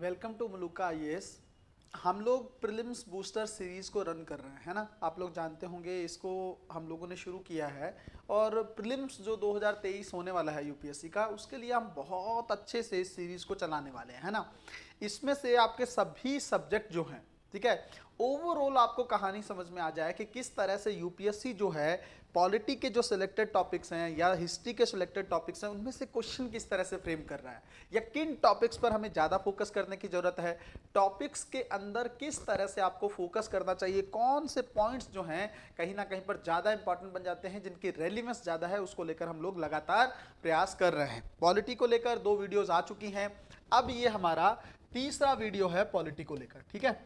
welcome to Maluka आई हम लोग प्रिलिम्स बूस्टर सीरीज़ को रन कर रहे हैं है ना आप लोग जानते होंगे इसको हम लोगों ने शुरू किया है और प्रिलिम्स जो 2023 होने वाला है यूपीएससी का उसके लिए हम बहुत अच्छे से इस सीरीज़ को चलाने वाले हैं है ना इसमें से आपके सभी सब्जेक्ट जो हैं ठीक है ओवरऑल आपको कहानी समझ में आ जाए कि किस तरह से यूपीएससी जो है पॉलिटी के जो सिलेक्टेड टॉपिक्स हैं या हिस्ट्री के सिलेक्टेड टॉपिक्स हैं उनमें से क्वेश्चन किस तरह से फ्रेम कर रहा है या किन टॉपिक्स पर हमें ज़्यादा फोकस करने की ज़रूरत है टॉपिक्स के अंदर किस तरह से आपको फोकस करना चाहिए कौन से पॉइंट्स जो हैं कहीं ना कहीं पर ज़्यादा इंपॉर्टेंट बन जाते हैं जिनकी रेलिवेंस ज़्यादा है उसको लेकर हम लोग लगातार प्रयास कर रहे हैं पॉलिटी को लेकर दो वीडियोज़ आ चुकी हैं अब ये हमारा तीसरा वीडियो है पॉलिटी को लेकर ठीक है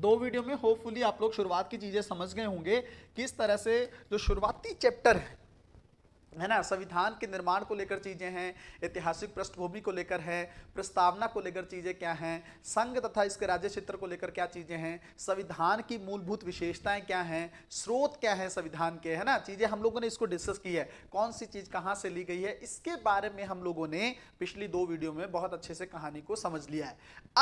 दो वीडियो में होपफुली आप लोग शुरुआत की चीज़ें समझ गए होंगे किस तरह से जो शुरुआती चैप्टर है है ना संविधान के निर्माण को लेकर चीज़ें हैं ऐतिहासिक पृष्ठभूमि को लेकर है प्रस्तावना को लेकर चीज़ें क्या हैं संघ तथा इसके राज्य क्षेत्र को लेकर क्या चीज़ें हैं संविधान की मूलभूत विशेषताएं क्या हैं स्रोत क्या है संविधान के है ना चीज़ें हम लोगों ने इसको डिस्कस की है कौन सी चीज़ कहाँ से ली गई है इसके बारे में हम लोगों ने पिछली दो वीडियो में बहुत अच्छे से कहानी को समझ लिया है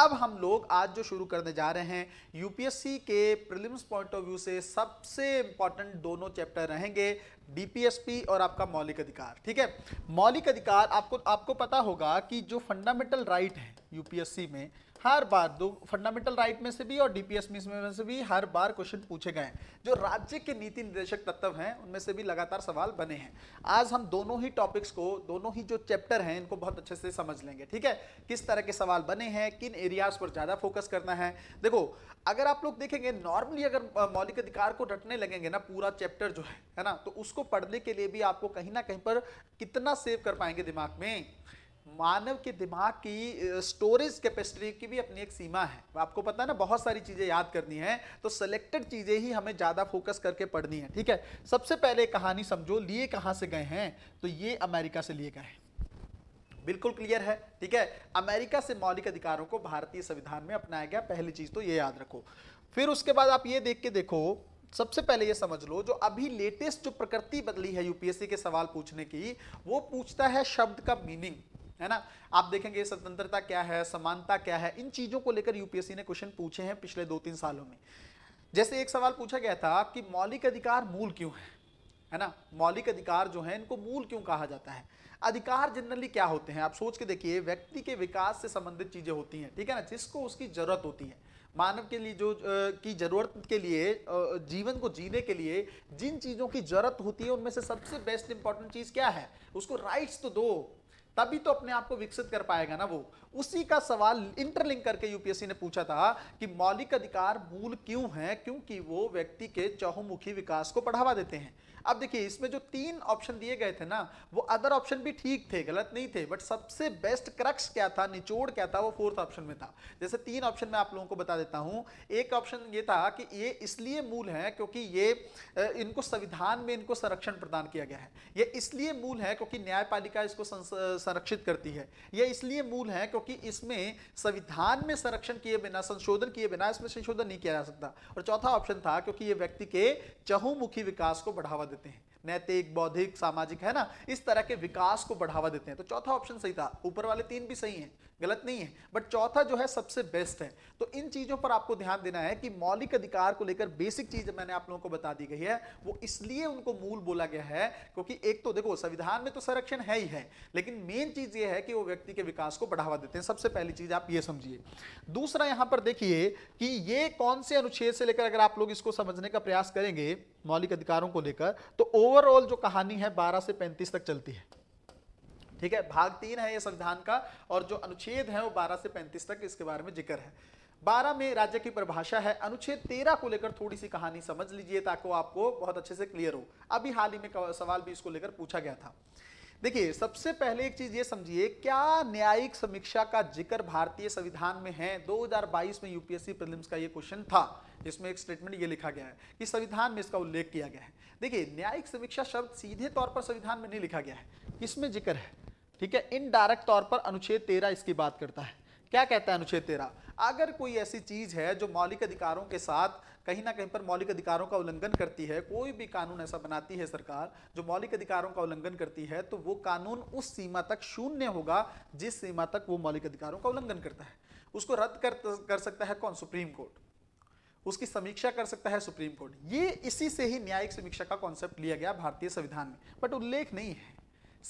अब हम लोग आज जो शुरू करने जा रहे हैं यूपीएससी के प्रिलिम्स पॉइंट ऑफ व्यू से सबसे इंपॉर्टेंट दोनों चैप्टर रहेंगे डीपीएसपी और आपका मौलिक अधिकार ठीक है मौलिक अधिकार आपको आपको पता होगा कि जो फंडामेंटल राइट है यूपीएससी में हर बार दो फंडामेंटल राइट में से भी और डीपीएस में से भी हर बार क्वेश्चन पूछे गए हैं जो राज्य के नीति निर्देशक तत्व हैं उनमें से भी लगातार सवाल बने हैं आज हम दोनों ही टॉपिक्स को दोनों ही जो चैप्टर हैं इनको बहुत अच्छे से समझ लेंगे ठीक है किस तरह के सवाल बने हैं किन एरियाज पर ज़्यादा फोकस करना है देखो अगर आप लोग देखेंगे नॉर्मली अगर मौलिक अधिकार को रटने लगेंगे ना पूरा चैप्टर जो है है ना तो उसको पढ़ने के लिए भी आपको कहीं ना कहीं पर कितना सेव कर पाएंगे दिमाग में मानव के दिमाग की स्टोरेज कैपेसिटी की भी अपनी एक सीमा है आपको पता है ना बहुत सारी चीज़ें याद करनी है तो सिलेक्टेड चीज़ें ही हमें ज़्यादा फोकस करके पढ़नी है ठीक है सबसे पहले कहानी समझो लिए कहाँ से गए हैं तो ये अमेरिका से लिए गए हैं बिल्कुल क्लियर है ठीक है अमेरिका से मौलिक अधिकारों को भारतीय संविधान में अपनाया गया पहली चीज़ तो ये याद रखो फिर उसके बाद आप ये देख के देखो सबसे पहले ये समझ लो जो अभी लेटेस्ट जो प्रकृति बदली है यूपीएससी के सवाल पूछने की वो पूछता है शब्द का मीनिंग है ना आप देखेंगे स्वतंत्रता क्या है समानता क्या है इन चीजों को लेकर यूपीएससी ने क्वेश्चन पूछे हैं पिछले दो तीन सालों में जैसे एक सवाल पूछा गया था कि मौलिक अधिकार मूल क्यों है है ना मौलिक अधिकार जो है इनको मूल क्यों कहा जाता है अधिकार जनरली क्या होते हैं आप सोच के देखिए व्यक्ति के विकास से संबंधित चीजें होती हैं ठीक है ना जिसको उसकी जरूरत होती है मानव के लिए जो की जरूरत के लिए जीवन को जीने के लिए जिन चीजों की जरूरत होती है उनमें से सबसे बेस्ट इंपॉर्टेंट चीज क्या है उसको राइट्स तो दो तभी तो अपने आप को विकसित कर पाएगा ना वो उसी का सवाल इंटरलिंक करके यूपीएससी ने पूछा था कि मौलिक अधिकार मूल क्यों है क्योंकि वो व्यक्ति के चहुमुखी विकास को बढ़ावा देते हैं अब देखिए इसमें जो तीन ऑप्शन दिए गए थे ना वो अदर ऑप्शन भी ठीक थे गलत नहीं थे बट सबसे बेस्ट क्रक्स क्या था निचोड़ क्या था वो फोर्थ ऑप्शन में था जैसे तीन ऑप्शन में आप लोगों को बता देता हूँ एक ऑप्शन ये था कि ये इसलिए मूल है क्योंकि ये इनको संविधान में इनको संरक्षण प्रदान किया गया है ये इसलिए मूल है क्योंकि न्यायपालिका इसको संरक्षित करती है ये इसलिए मूल है क्योंकि इसमें संविधान में संरक्षण किए बिना संशोधन किए बिना इसमें संशोधन नहीं किया जा सकता और चौथा ऑप्शन था क्योंकि ये व्यक्ति के चहुमुखी विकास को बढ़ावा देते हैं नैतिक बौद्धिक सामाजिक है ना इस तरह के विकास को बढ़ावा देते हैं तो चौथा ऑप्शन सही था ऊपर वाले तीन भी सही हैं गलत नहीं है बट चौथा जो है सबसे बेस्ट है तो इन चीज़ों पर आपको ध्यान देना है कि मौलिक अधिकार को लेकर बेसिक चीज़ मैंने आप लोगों को बता दी गई है वो इसलिए उनको मूल बोला गया है क्योंकि एक तो देखो संविधान में तो संरक्षण है ही है लेकिन मेन चीज़ ये है कि वो व्यक्ति के विकास को बढ़ावा देते हैं सबसे पहली चीज़ आप ये समझिए दूसरा यहाँ पर देखिए कि ये कौन से अनुच्छेद से लेकर अगर आप लोग इसको समझने का प्रयास करेंगे मौलिक अधिकारों को लेकर तो ओवरऑल जो कहानी है बारह से पैंतीस तक चलती है ठीक है भाग तीन है ये संविधान का और जो अनुच्छेद है वो बारह से पैंतीस तक इसके बारे में जिक्र है बारह में राज्य की परिभाषा है अनुच्छेद तेरह को लेकर थोड़ी सी कहानी समझ लीजिए ताकि आपको बहुत अच्छे से क्लियर हो अभी हाल ही में सवाल भी इसको लेकर पूछा गया था देखिए सबसे पहले एक चीज ये समझिए क्या न्यायिक समीक्षा का जिक्र भारतीय संविधान में है 2022 में यूपीएससी प्रीलिम्स का ये क्वेश्चन था इसमें एक स्टेटमेंट ये लिखा गया है कि संविधान में इसका उल्लेख किया गया है देखिए न्यायिक समीक्षा शब्द सीधे तौर पर संविधान में नहीं लिखा गया है इसमें जिक्र है ठीक है इनडायरेक्ट तौर पर अनुच्छेद तेरह इसकी बात करता है क्या कहता है अनुच्छेद तेरह अगर कोई ऐसी चीज है जो मौलिक अधिकारों के साथ कहीं ना कहीं पर मौलिक अधिकारों का उल्लंघन करती है कोई भी कानून ऐसा बनाती है सरकार जो मौलिक अधिकारों का उल्लंघन करती है तो वो कानून उस सीमा तक शून्य होगा जिस सीमा तक वो मौलिक अधिकारों का उल्लंघन करता है उसको रद्द कर, कर सकता है कौन सुप्रीम कोर्ट उसकी समीक्षा कर सकता है सुप्रीम कोर्ट ये इसी से ही न्यायिक समीक्षा का कॉन्सेप्ट लिया गया भारतीय संविधान में बट उल्लेख नहीं है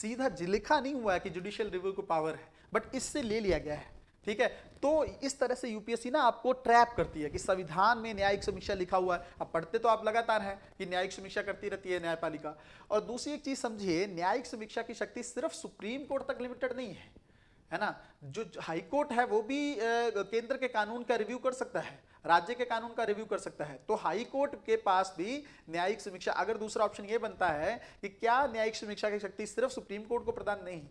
सीधा लिखा नहीं हुआ है कि जुडिशियल रिव्यू को पावर है बट इससे ले लिया गया है ठीक है तो इस तरह से यूपीएससी ना आपको ट्रैप करती है कि संविधान में न्यायिक समीक्षा लिखा हुआ है अब पढ़ते तो आप लगातार हैं कि न्यायिक समीक्षा करती रहती है न्यायपालिका और दूसरी एक चीज समझिए न्यायिक समीक्षा की शक्ति सिर्फ सुप्रीम कोर्ट तक लिमिटेड नहीं है है ना जो हाई कोर्ट है वो भी केंद्र के कानून का रिव्यू कर सकता है राज्य के कानून का रिव्यू कर सकता है तो हाई कोर्ट के पास भी न्यायिक समीक्षा अगर दूसरा ऑप्शन ये बनता है कि क्या न्यायिक समीक्षा की शक्ति सिर्फ सुप्रीम कोर्ट को प्रदान नहीं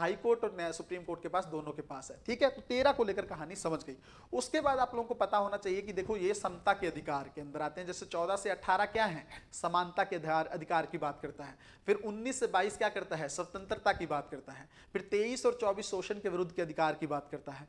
हाई कोर्ट और सुप्रीम कोर्ट के पास दोनों के पास है ठीक है तो तेरह को लेकर कहानी समझ गई उसके बाद आप लोगों को पता होना चाहिए कि देखो ये समता के अधिकार के अंदर आते हैं जैसे चौदह से अठारह क्या है समानता के अधिकार की बात करता है फिर उन्नीस से बाईस क्या करता है स्वतंत्रता की बात करता है फिर तेईस और चौबीस शोषण के विरुद्ध के अधिकार की बात करता है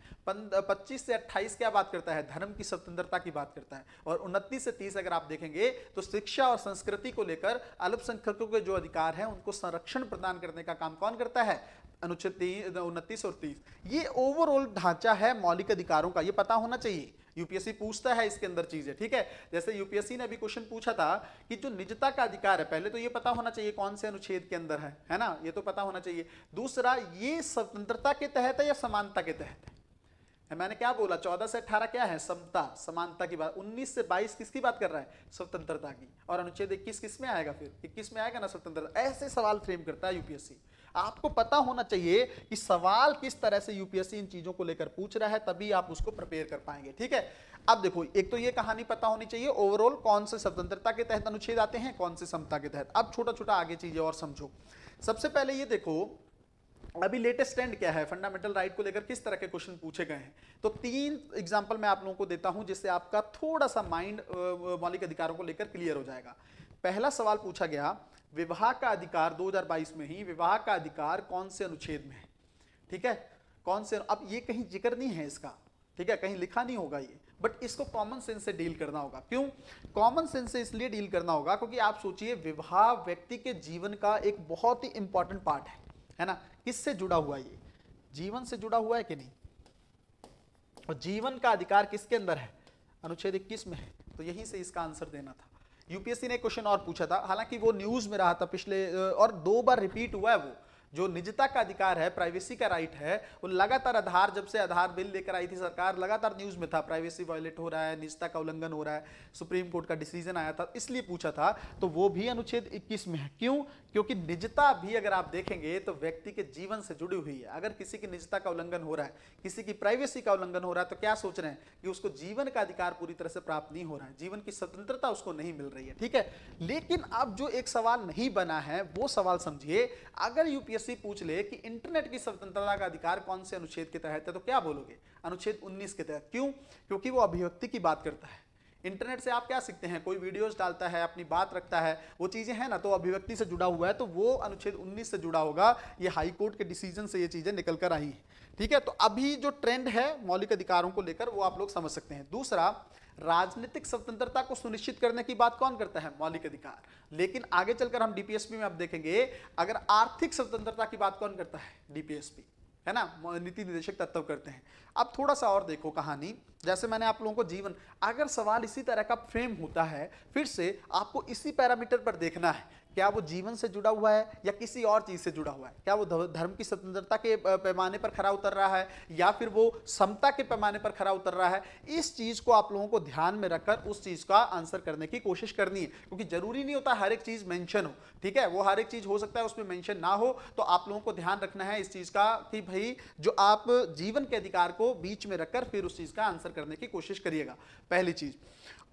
पच्चीस से अट्ठाईस क्या बात करता है धर्म की स्वतंत्रता की बात करता है और उनतीस से तीस अगर आप देखेंगे तो शिक्षा और संस्कृति को लेकर अल्पसंख्यकों के जो अधिकार है उनको संरक्षण प्रदान करने का काम कौन करता है अनुच्छेद तीन उनतीस और तीस ये ओवरऑल ढांचा है मौलिक अधिकारों का ये पता होना चाहिए यूपीएससी पूछता है इसके अंदर चीजें ठीक है जैसे यूपीएससी ने अभी क्वेश्चन पूछा था कि जो निजता का अधिकार है पहले तो ये पता होना चाहिए कौन से अनुच्छेद के अंदर है है ना ये तो पता होना चाहिए दूसरा ये स्वतंत्रता के तहत है या समानता के तहत है है मैंने क्या बोला चौदह से अठारह क्या है समता समानता की बात उन्नीस से बाईस किसकी बात कर रहा है स्वतंत्रता की और अनुच्छेद इक्कीस किस में आएगा फिर इक्कीस में आएगा ना स्वतंत्रता ऐसे सवाल फ्रेम करता है यूपीएससी आपको पता होना चाहिए कि सवाल किस तरह से यूपीएससी इन चीजों को लेकर पूछ रहा है तभी आप उसको प्रिपेयर कर पाएंगे ठीक है अब देखो एक तो ये कहानी पता होनी चाहिए ओवरऑल कौन से स्वतंत्रता के तहत अनुच्छेद आते हैं कौन से समता के तहत अब छोटा छोटा आगे चीजें और समझो सबसे पहले ये देखो अभी लेटेस्ट ट्रेंड क्या है फंडामेंटल राइट को लेकर किस तरह के क्वेश्चन पूछे गए हैं तो तीन एग्जाम्पल मैं आप लोगों को देता हूं जिससे आपका थोड़ा सा माइंड मौलिक अधिकारों को लेकर क्लियर हो जाएगा पहला सवाल पूछा गया विवाह का अधिकार 2022 में ही विवाह का अधिकार कौन से अनुच्छेद में है ठीक है कौन से अब ये कहीं जिक्र नहीं है इसका ठीक है कहीं लिखा नहीं होगा ये बट इसको कॉमन सेंस से डील करना होगा क्यों कॉमन सेंस से इसलिए डील करना होगा क्योंकि आप सोचिए विवाह व्यक्ति के जीवन का एक बहुत ही इंपॉर्टेंट पार्ट है है ना किससे जुड़ा हुआ ये जीवन से जुड़ा हुआ है कि नहीं और जीवन का अधिकार किसके अंदर है अनुच्छेद इक्कीस में है तो यहीं से इसका आंसर देना था यूपीएससी ने क्वेश्चन और पूछा था हालांकि वो न्यूज में रहा था पिछले और दो बार रिपीट हुआ है वो जो निजता का अधिकार है प्राइवेसी का राइट है वो लगातार आधार जब से आधार बिल लेकर आई थी सरकार लगातार न्यूज़ में था प्राइवेसी वायलेट हो रहा है निजता का उल्लंघन हो रहा है सुप्रीम कोर्ट का डिसीजन आया था इसलिए पूछा था तो वो भी अनुच्छेद इक्कीस में है क्यों क्योंकि निजता भी अगर आप देखेंगे तो व्यक्ति के जीवन से जुड़ी हुई है अगर किसी की निजता का उल्लंघन हो रहा है किसी की प्राइवेसी का उल्लंघन हो रहा है तो क्या सोच रहे हैं कि उसको जीवन का अधिकार पूरी तरह से प्राप्त नहीं हो रहा है जीवन की स्वतंत्रता उसको नहीं मिल रही है ठीक है लेकिन अब जो एक सवाल नहीं बना है वो सवाल समझिए अगर यूपीएस यूपीएससी पूछ ले कि इंटरनेट की स्वतंत्रता का अधिकार कौन से अनुच्छेद के तहत है तो क्या बोलोगे अनुच्छेद 19 के तहत क्यों क्योंकि वो अभिव्यक्ति की बात करता है इंटरनेट से आप क्या सीखते हैं कोई वीडियोस डालता है अपनी बात रखता है वो चीज़ें हैं ना तो अभिव्यक्ति से जुड़ा हुआ है तो वो अनुच्छेद 19 से जुड़ा होगा ये हाई कोर्ट के डिसीजन से ये चीज़ें निकल कर आई हैं ठीक है तो अभी जो ट्रेंड है मौलिक अधिकारों को लेकर वो आप लोग समझ सकते हैं दूसरा राजनीतिक स्वतंत्रता को सुनिश्चित करने की बात कौन करता है मौलिक अधिकार लेकिन आगे चलकर हम डीपीएसपी में आप देखेंगे अगर आर्थिक स्वतंत्रता की बात कौन करता है डीपीएसपी है ना नीति निदेशक तत्व करते हैं अब थोड़ा सा और देखो कहानी जैसे मैंने आप लोगों को जीवन अगर सवाल इसी तरह का फ्रेम होता है फिर से आपको इसी पैरामीटर पर देखना है क्या वो जीवन से जुड़ा हुआ है या किसी और चीज़ से जुड़ा हुआ है क्या वो धर्म की स्वतंत्रता के पैमाने पर खरा उतर रहा है या फिर वो समता के पैमाने पर खरा उतर रहा है इस चीज़ को आप लोगों को ध्यान में रखकर उस चीज़ का आंसर करने की कोशिश करनी है क्योंकि ज़रूरी नहीं होता हर एक चीज़ मैंशन हो ठीक है वो हर एक चीज़ हो सकता है उसमें मैंशन ना हो तो आप लोगों को ध्यान रखना है इस चीज़ का कि भाई जो आप जीवन के अधिकार को बीच में रखकर फिर उस चीज़ का आंसर करने की कोशिश करिएगा पहली चीज़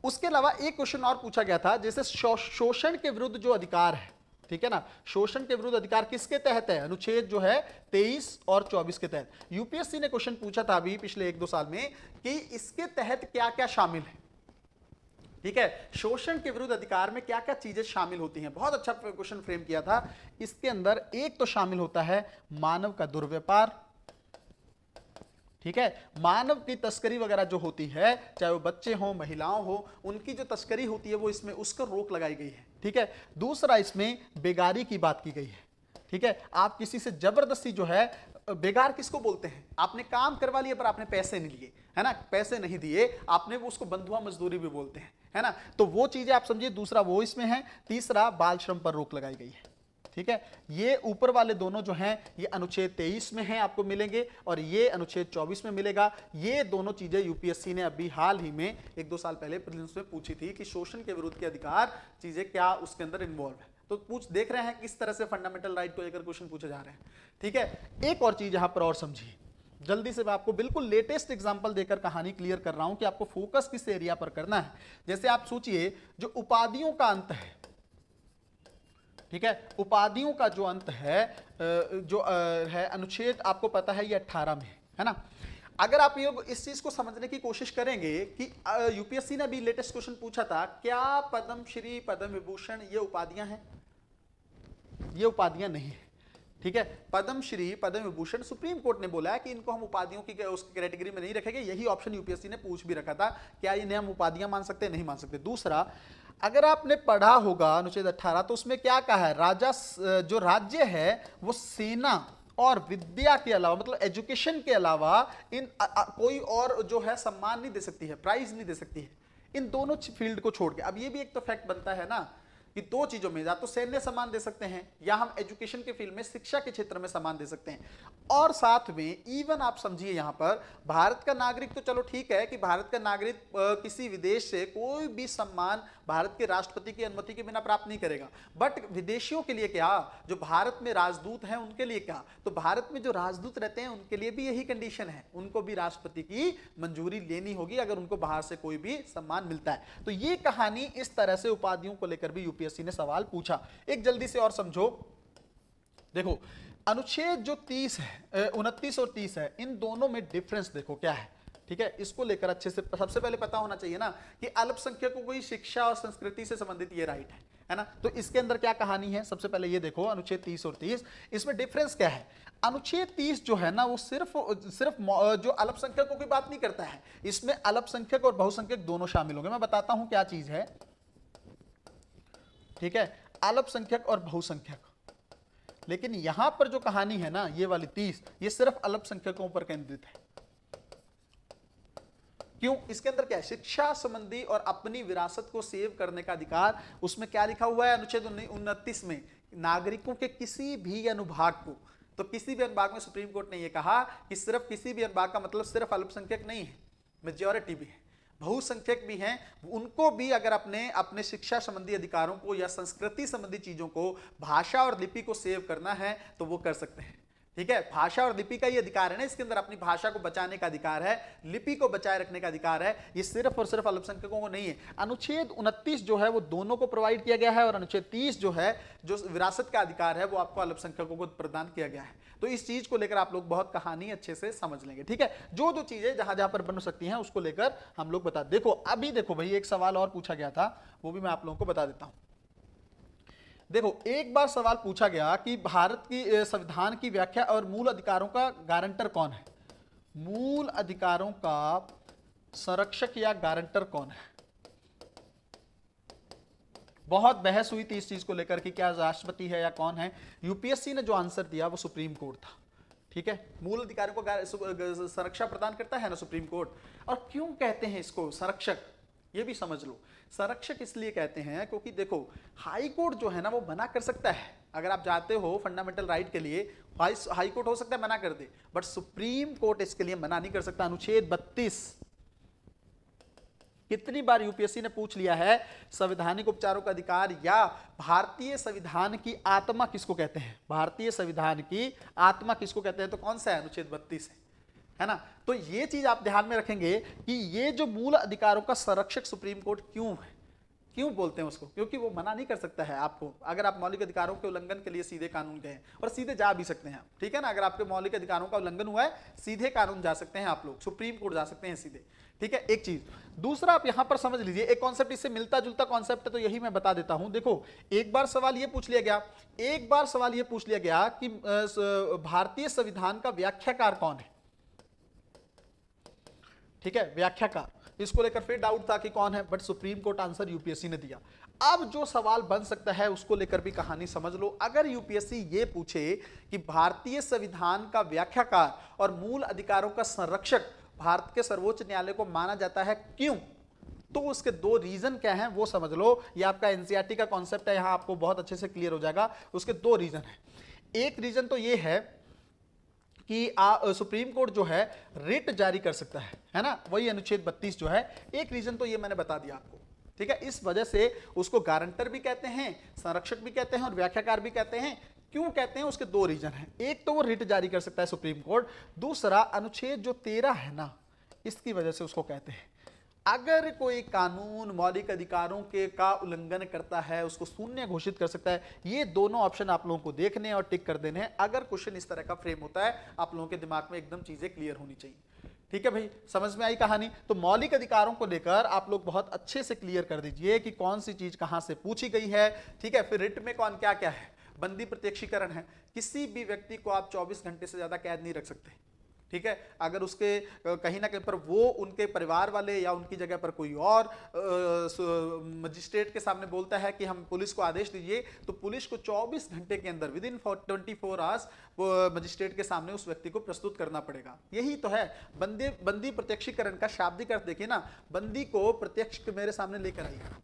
उसके अलावा एक क्वेश्चन और पूछा गया था जैसे शोषण के विरुद्ध जो अधिकार है ठीक है ना शोषण के विरुद्ध अधिकार किसके तहत है अनुच्छेद जो है 23 और 24 के तहत यूपीएससी ने क्वेश्चन पूछा था अभी पिछले एक दो साल में कि इसके तहत क्या क्या शामिल है ठीक है शोषण के विरुद्ध अधिकार में क्या क्या चीजें शामिल होती हैं बहुत अच्छा क्वेश्चन फ्रेम किया था इसके अंदर एक तो शामिल होता है मानव का दुर्व्यापार ठीक है मानव की तस्करी वगैरह जो होती है चाहे वो बच्चे हों महिलाओं हो उनकी जो तस्करी होती है वो इसमें उसको रोक लगाई गई है ठीक है दूसरा इसमें बेगारी की बात की गई है ठीक है आप किसी से जबरदस्ती जो है बेगार किसको बोलते हैं आपने काम करवा लिया पर आपने पैसे नहीं लिए है ना पैसे नहीं दिए आपने वो उसको बंधुआ मजदूरी भी बोलते हैं है ना तो वो चीजें आप समझिए दूसरा वो इसमें है तीसरा बाल श्रम पर रोक लगाई गई है ठीक है ये ऊपर वाले दोनों जो हैं ये अनुच्छेद 23 में हैं आपको मिलेंगे और ये अनुच्छेद 24 में मिलेगा ये दोनों चीजें यूपीएससी ने अभी हाल ही में एक दो साल पहले प्रिलिम्स में पूछी थी कि शोषण के विरुद्ध के अधिकार चीजें क्या उसके अंदर इन्वॉल्व है तो पूछ देख रहे हैं किस तरह से फंडामेंटल राइट को लेकर क्वेश्चन पूछे जा रहे हैं ठीक है एक और चीज यहां पर और समझिए जल्दी से मैं आपको बिल्कुल लेटेस्ट एग्जांपल देकर कहानी क्लियर कर रहा हूं कि आपको फोकस किस एरिया पर करना है जैसे आप सोचिए जो उपाधियों का अंत है ठीक है उपाधियों का जो अंत है जो है अनुच्छेद आपको पता है ये अट्ठारह में है ना अगर आप ये इस चीज को समझने की कोशिश करेंगे कि यूपीएससी ने अभी लेटेस्ट क्वेश्चन पूछा था क्या पद्म श्री पद्म विभूषण ये उपाधियां हैं ये उपाधियां नहीं है ठीक है पद्म श्री पद्म विभूषण सुप्रीम कोर्ट ने बोला है कि इनको हम उपाधियों की उस कैटेगरी में नहीं रखेंगे यही ऑप्शन यूपीएससी ने पूछ भी रखा था क्या इन्हें हम उपाधियां मान सकते हैं नहीं मान सकते दूसरा अगर आपने पढ़ा होगा अनुच्छेद 18 तो उसमें क्या कहा है राजा जो राज्य है वो सेना और विद्या के अलावा मतलब एजुकेशन के अलावा इन आ, आ, कोई और जो है सम्मान नहीं दे सकती है प्राइज नहीं दे सकती है इन दोनों फील्ड को छोड़ के अब ये भी एक तो फैक्ट बनता है ना कि दो चीजों में या तो सैन्य सम्मान दे सकते हैं या हम एजुकेशन के फील्ड में शिक्षा के क्षेत्र में सम्मान दे सकते हैं और साथ में इवन आप समझिए यहाँ पर भारत का नागरिक तो चलो ठीक है कि भारत का नागरिक किसी विदेश से कोई भी सम्मान भारत के राष्ट्रपति की अनुमति के बिना प्राप्त नहीं करेगा बट विदेशियों के लिए क्या जो भारत में राजदूत हैं उनके लिए क्या तो भारत में जो राजदूत रहते हैं उनके लिए भी यही कंडीशन है उनको भी राष्ट्रपति की मंजूरी लेनी होगी अगर उनको बाहर से कोई भी सम्मान मिलता है तो ये कहानी इस तरह से उपाधियों को लेकर भी यूपीएससी ने सवाल पूछा एक जल्दी से और समझो देखो अनुच्छेद जो तीस है उनतीस और तीस है इन दोनों में डिफरेंस देखो क्या है ठीक है इसको लेकर अच्छे से सबसे पहले पता होना चाहिए ना कि अल्पसंख्यकों की शिक्षा और संस्कृति से संबंधित ये राइट है है ना तो इसके अंदर क्या कहानी है सबसे पहले ये देखो अनुच्छेद 30 और 30 इसमें डिफरेंस क्या है अनुच्छेद 30 जो है ना वो सिर्फ सिर्फ जो अल्पसंख्यकों की बात नहीं करता है इसमें अल्पसंख्यक और बहुसंख्यक दोनों शामिल होंगे मैं बताता हूं क्या चीज है ठीक है अल्पसंख्यक और बहुसंख्यक लेकिन यहां पर जो कहानी है ना ये वाली तीस ये सिर्फ अल्पसंख्यकों पर केंद्रित है क्यों इसके अंदर क्या है शिक्षा संबंधी और अपनी विरासत को सेव करने का अधिकार उसमें क्या लिखा हुआ है अनुच्छेद उनतीस में नागरिकों के किसी भी अनुभाग को तो किसी भी अनुभाग में सुप्रीम कोर्ट ने यह कहा कि सिर्फ किसी भी अनुभाग का मतलब सिर्फ अल्पसंख्यक नहीं है मेजोरिटी भी है बहुसंख्यक भी हैं उनको भी अगर अपने अपने शिक्षा संबंधी अधिकारों को या संस्कृति संबंधी चीज़ों को भाषा और लिपि को सेव करना है तो वो कर सकते हैं ठीक है भाषा और लिपि का ये अधिकार है ना इसके अंदर अपनी भाषा को बचाने का अधिकार है लिपि को बचाए रखने का अधिकार है ये सिर्फ और सिर्फ अल्पसंख्यकों को नहीं है अनुच्छेद उनतीस जो है वो दोनों को प्रोवाइड किया गया है और अनुच्छेद तीस जो है जो विरासत का अधिकार है वो आपको अल्पसंख्यकों को प्रदान किया गया है तो इस चीज को लेकर आप लोग बहुत कहानी अच्छे से समझ लेंगे ठीक है जो जो चीजें जहां जहां पर बन सकती हैं उसको लेकर हम लोग बता देखो अभी देखो भाई एक सवाल और पूछा गया था वो भी मैं आप लोगों को बता देता हूं देखो एक बार सवाल पूछा गया कि भारत की संविधान की व्याख्या और मूल अधिकारों का गारंटर कौन है मूल अधिकारों का संरक्षक या गारंटर कौन है बहुत बहस हुई थी इस चीज को लेकर कि क्या राष्ट्रपति है या कौन है यूपीएससी ने जो आंसर दिया वो सुप्रीम कोर्ट था ठीक है मूल अधिकारों को संरक्षा प्रदान करता है ना सुप्रीम कोर्ट और क्यों कहते हैं इसको संरक्षक ये भी समझ लो संरक्षक इसलिए कहते हैं क्योंकि देखो हाई कोर्ट जो है ना वो मना कर सकता है अगर आप जाते हो फंडामेंटल राइट के लिए हाई कोर्ट हो सकता है मना कर दे बट सुप्रीम कोर्ट इसके लिए मना नहीं कर सकता अनुच्छेद बत्तीस कितनी बार यूपीएससी ने पूछ लिया है संवैधानिक उपचारों का अधिकार या भारतीय संविधान की आत्मा किसको कहते हैं भारतीय संविधान की आत्मा किसको कहते हैं तो कौन सा है अनुच्छेद बत्तीस है है ना तो ये चीज आप ध्यान में रखेंगे कि ये जो मूल अधिकारों का संरक्षक सुप्रीम कोर्ट क्यों है क्यों बोलते हैं उसको क्योंकि वो मना नहीं कर सकता है आपको अगर आप मौलिक अधिकारों के उल्लंघन के लिए सीधे कानून गए और सीधे जा भी सकते हैं ठीक है ना अगर आपके मौलिक अधिकारों का उल्लंघन हुआ है सीधे कानून जा सकते हैं आप लोग सुप्रीम कोर्ट जा सकते हैं सीधे ठीक है एक चीज दूसरा आप यहां पर समझ लीजिए एक कॉन्सेप्ट इससे मिलता जुलता कॉन्सेप्ट है तो यही मैं बता देता हूं देखो एक बार सवाल ये पूछ लिया गया एक बार सवाल ये पूछ लिया गया कि भारतीय संविधान का व्याख्याकार कौन है ठीक है व्याख्याकार इसको लेकर फिर डाउट था कि कौन है but supreme court answer UPSC ने दिया अब जो सवाल बन सकता है उसको लेकर भी कहानी समझ लो अगर यूपीएससी ये पूछे कि भारतीय संविधान का व्याख्याकार और मूल अधिकारों का संरक्षक भारत के सर्वोच्च न्यायालय को माना जाता है क्यों तो उसके दो रीजन क्या हैं वो समझ लो ये आपका एनसीईआरटी e का कॉन्सेप्ट है यहाँ आपको बहुत अच्छे से क्लियर हो जाएगा उसके दो रीजन है एक रीजन तो ये है कि आ, सुप्रीम कोर्ट जो है रिट जारी कर सकता है है ना वही अनुच्छेद 32 जो है एक रीजन तो ये मैंने बता दिया आपको ठीक है इस वजह से उसको गारंटर भी कहते हैं संरक्षक भी कहते हैं और व्याख्याकार भी कहते हैं क्यों कहते हैं उसके दो रीजन हैं एक तो वो रिट जारी कर सकता है सुप्रीम कोर्ट दूसरा अनुच्छेद जो तेरह है ना इसकी वजह से उसको कहते हैं अगर कोई कानून मौलिक अधिकारों के का उल्लंघन करता है उसको शून्य घोषित कर सकता है ये दोनों ऑप्शन आप लोगों को देखने और टिक कर देने हैं अगर क्वेश्चन इस तरह का फ्रेम होता है आप लोगों के दिमाग में एकदम चीजें क्लियर होनी चाहिए ठीक है भाई समझ में आई कहानी तो मौलिक अधिकारों को लेकर आप लोग बहुत अच्छे से क्लियर कर दीजिए कि कौन सी चीज कहां से पूछी गई है ठीक है फिर रिट में कौन क्या क्या है बंदी प्रत्यक्षीकरण है किसी भी व्यक्ति को आप 24 घंटे से ज्यादा कैद नहीं रख सकते ठीक है अगर उसके कहीं ना कहीं पर वो उनके परिवार वाले या उनकी जगह पर कोई और मजिस्ट्रेट के सामने बोलता है कि हम पुलिस को आदेश दीजिए तो पुलिस को 24 घंटे के अंदर within twenty four hours magistrate के सामने उस व्यक्ति को प्रस्तुत करना पड़ेगा यही तो है बंदे बंदी प्रत्यक्षीकरण का शाब्दिक अर्थ देखिए ना बंदी को प्रत्यक्ष मेरे सामने लेकर आइए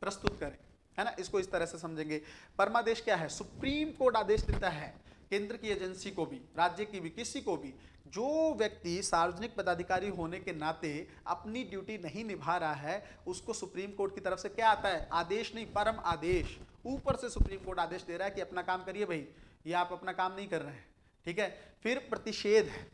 प्रस्तुत करें है ना इसको इस तरह से समझेंगे परमादेश क्या है सुप्रीम कोर्ट आदेश देता है केंद्र की एजेंसी को भी राज्य की भी किसी को भी जो व्यक्ति सार्वजनिक पदाधिकारी होने के नाते अपनी ड्यूटी नहीं निभा रहा है उसको सुप्रीम कोर्ट की तरफ से क्या आता है आदेश नहीं परम आदेश ऊपर से सुप्रीम कोर्ट आदेश दे रहा है कि अपना काम करिए भाई ये आप अपना काम नहीं कर रहे हैं ठीक है फिर प्रतिषेध है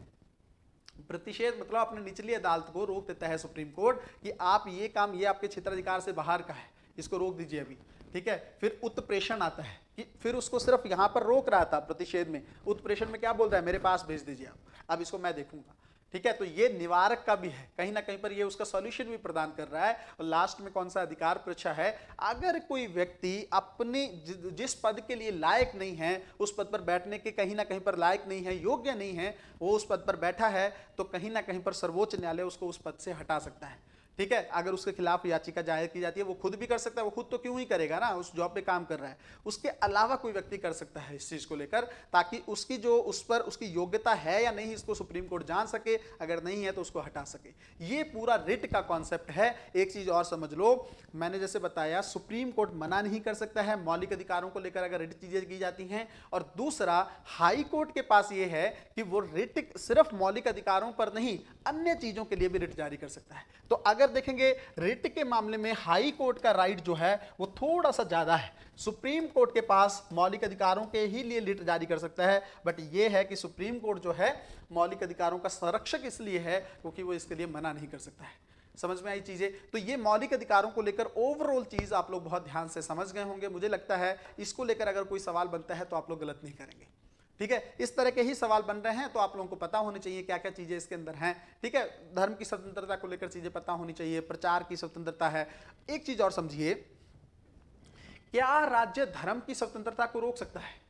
प्रतिषेध मतलब अपने निचली अदालत को रोक देता है सुप्रीम कोर्ट कि आप ये काम ये आपके क्षेत्राधिकार से बाहर का है इसको रोक दीजिए अभी ठीक है फिर उत्प्रेषण आता है फिर उसको सिर्फ यहाँ पर रोक रहा था प्रतिषेध में उत्प्रेषण में क्या बोल रहा है मेरे पास भेज दीजिए आप अब इसको मैं देखूंगा ठीक है तो ये निवारक का भी है कहीं ना कहीं पर ये उसका सॉल्यूशन भी प्रदान कर रहा है और लास्ट में कौन सा अधिकार पृछा है अगर कोई व्यक्ति अपने जिस पद के लिए लायक नहीं है उस पद पर बैठने के कहीं ना कहीं पर लायक नहीं है योग्य नहीं है वो उस पद पर बैठा है तो कहीं ना कहीं पर सर्वोच्च न्यायालय उसको उस पद से हटा सकता है ठीक है अगर उसके खिलाफ याचिका जाहिर की जाती है वो खुद भी कर सकता है वो खुद तो क्यों ही करेगा ना उस जॉब पे काम कर रहा है उसके अलावा कोई व्यक्ति कर सकता है इस चीज़ को लेकर ताकि उसकी जो उस पर उसकी योग्यता है या नहीं इसको सुप्रीम कोर्ट जान सके अगर नहीं है तो उसको हटा सके ये पूरा रिट का कॉन्सेप्ट है एक चीज़ और समझ लो मैंने जैसे बताया सुप्रीम कोर्ट मना नहीं कर सकता है मौलिक अधिकारों को लेकर अगर रिट चीज़ें की जाती हैं और दूसरा हाई कोर्ट के पास ये है कि वो रिट सिर्फ मौलिक अधिकारों पर नहीं अन्य चीज़ों के लिए भी रिट जारी कर सकता है तो अगर अगर देखेंगे रिट के मामले में हाई कोर्ट का राइट जो है वो थोड़ा सा ज़्यादा है सुप्रीम कोर्ट के पास मौलिक अधिकारों के ही लिए रिट जारी कर सकता है बट ये है कि सुप्रीम कोर्ट जो है मौलिक अधिकारों का संरक्षक इसलिए है क्योंकि वो इसके लिए मना नहीं कर सकता है समझ में आई चीज़ें तो ये मौलिक अधिकारों को लेकर ओवरऑल चीज़ आप लोग बहुत ध्यान से समझ गए होंगे मुझे लगता है इसको लेकर अगर कोई सवाल बनता है तो आप लोग गलत नहीं करेंगे ठीक है इस तरह के ही सवाल बन रहे हैं तो आप लोगों को पता होने चाहिए क्या क्या चीज़ें इसके अंदर हैं ठीक है धर्म की स्वतंत्रता को लेकर चीज़ें पता होनी चाहिए प्रचार की स्वतंत्रता है एक चीज़ और समझिए क्या राज्य धर्म की स्वतंत्रता को रोक सकता है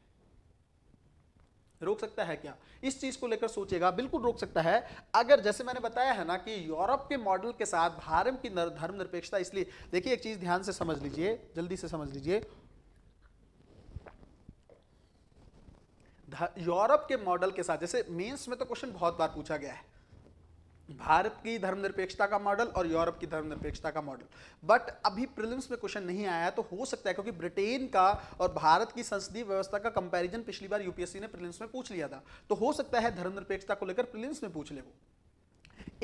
रोक सकता है क्या इस चीज को लेकर सोचेगा बिल्कुल रोक सकता है अगर जैसे मैंने बताया है ना कि यूरोप के मॉडल के साथ भारत की धर्म निरपेक्षता इसलिए देखिए एक चीज ध्यान से समझ लीजिए जल्दी से समझ लीजिए यूरोप के मॉडल के साथ जैसे मेंस में तो क्वेश्चन बहुत बार पूछा गया है भारत की धर्मनिरपेक्षता का मॉडल और यूरोप की धर्मनिरपेक्षता का मॉडल बट अभी प्रिलिम्स में क्वेश्चन नहीं आया तो हो सकता है क्योंकि ब्रिटेन का और भारत की संसदीय व्यवस्था का कंपैरिजन पिछली बार यूपीएससी ने प्रिलिम्स में पूछ लिया था तो हो सकता है धर्मनिरपेक्षता को लेकर प्रिलिम्स में पूछ ले वो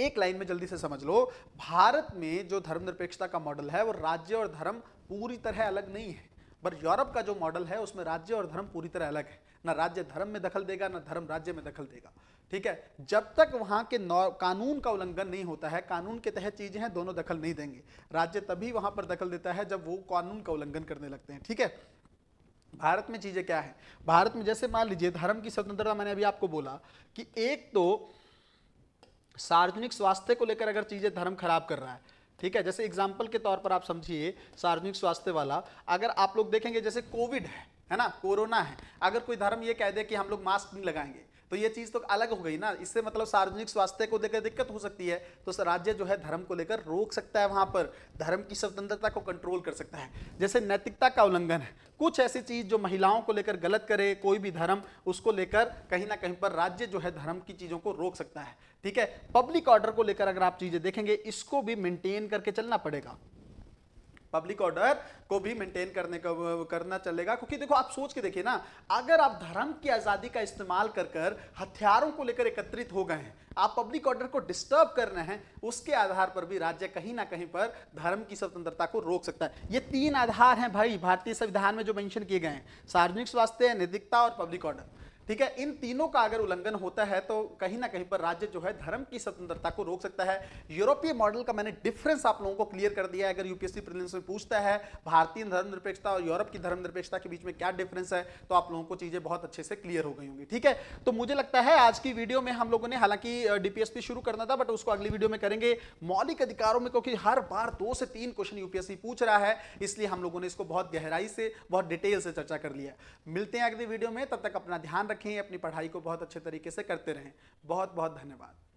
एक लाइन में जल्दी से समझ लो भारत में जो धर्मनिरपेक्षता का मॉडल है वो राज्य और धर्म पूरी तरह अलग नहीं है पर यूरोप का जो मॉडल है उसमें राज्य और धर्म पूरी तरह अलग है ना राज्य धर्म में दखल देगा ना धर्म राज्य में दखल देगा ठीक है जब तक वहाँ के कानून का उल्लंघन नहीं होता है कानून के तहत चीज़ें हैं दोनों दखल नहीं देंगे राज्य तभी वहाँ पर दखल देता है जब वो कानून का उल्लंघन करने लगते हैं ठीक है भारत में चीज़ें क्या है भारत में जैसे मान लीजिए धर्म की स्वतंत्रता मैंने अभी आपको बोला कि एक तो सार्वजनिक स्वास्थ्य को लेकर अगर चीज़ें धर्म खराब कर रहा है ठीक है जैसे एग्जाम्पल के तौर पर आप समझिए सार्वजनिक स्वास्थ्य वाला अगर आप लोग देखेंगे जैसे कोविड है है ना कोरोना है अगर कोई धर्म ये कह दे कि हम लोग मास्क नहीं लगाएंगे तो ये चीज़ तो अलग हो गई ना इससे मतलब सार्वजनिक स्वास्थ्य को लेकर दिक्कत हो सकती है तो राज्य जो है धर्म को लेकर रोक सकता है वहाँ पर धर्म की स्वतंत्रता को कंट्रोल कर सकता है जैसे नैतिकता का उल्लंघन है कुछ ऐसी चीज़ जो महिलाओं को लेकर गलत करे कोई भी धर्म उसको लेकर कहीं ना कहीं पर राज्य जो है धर्म की चीज़ों को रोक सकता है ठीक है पब्लिक ऑर्डर को लेकर अगर आप चीज़ें देखेंगे इसको भी मेंटेन करके चलना पड़ेगा पब्लिक ऑर्डर को भी मेंटेन करने का करना चलेगा क्योंकि देखो आप सोच के देखिए ना अगर आप धर्म की आज़ादी का इस्तेमाल कर कर हथियारों को लेकर एकत्रित हो गए हैं आप पब्लिक ऑर्डर को डिस्टर्ब कर रहे हैं उसके आधार पर भी राज्य कहीं ना कहीं पर धर्म की स्वतंत्रता को रोक सकता है ये तीन आधार हैं भाई भारतीय संविधान में जो मेंशन किए गए हैं सार्वजनिक स्वास्थ्य नैतिकता और पब्लिक ऑर्डर ठीक है इन तीनों का अगर उल्लंघन होता है तो कहीं ना कहीं पर राज्य जो है धर्म की स्वतंत्रता को रोक सकता है यूरोपीय मॉडल का मैंने डिफरेंस आप लोगों को क्लियर कर दिया है अगर यूपीएससी प्रिलिम्स में पूछता है भारतीय धर्मनिरपेक्षता और यूरोप की धर्मनिरपेक्षता के बीच में क्या डिफरेंस है तो आप लोगों को चीजें बहुत अच्छे से क्लियर हो गई होंगी ठीक है तो मुझे लगता है आज की वीडियो में हम लोगों ने हालांकि डीपीएसपी शुरू करना था बट उसको अगली वीडियो में करेंगे मौलिक अधिकारों में क्योंकि हर बार दो से तीन क्वेश्चन यूपीएससी पूछ रहा है इसलिए हम लोगों ने इसको बहुत गहराई से बहुत डिटेल से चर्चा कर लिया मिलते हैं अगली वीडियो में तब तक अपना ध्यान रख रखें अपनी पढ़ाई को बहुत अच्छे तरीके से करते रहें बहुत बहुत धन्यवाद